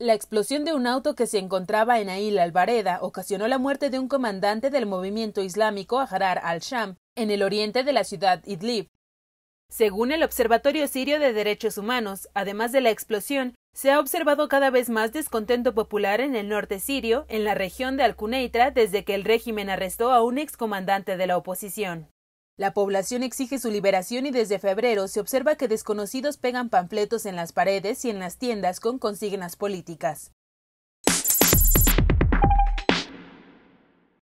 La explosión de un auto que se encontraba en Ail bareda ocasionó la muerte de un comandante del movimiento islámico Ajarar al-Sham, en el oriente de la ciudad Idlib. Según el Observatorio Sirio de Derechos Humanos, además de la explosión, se ha observado cada vez más descontento popular en el norte sirio, en la región de Al-Quneitra, desde que el régimen arrestó a un excomandante de la oposición. La población exige su liberación y desde febrero se observa que desconocidos pegan panfletos en las paredes y en las tiendas con consignas políticas.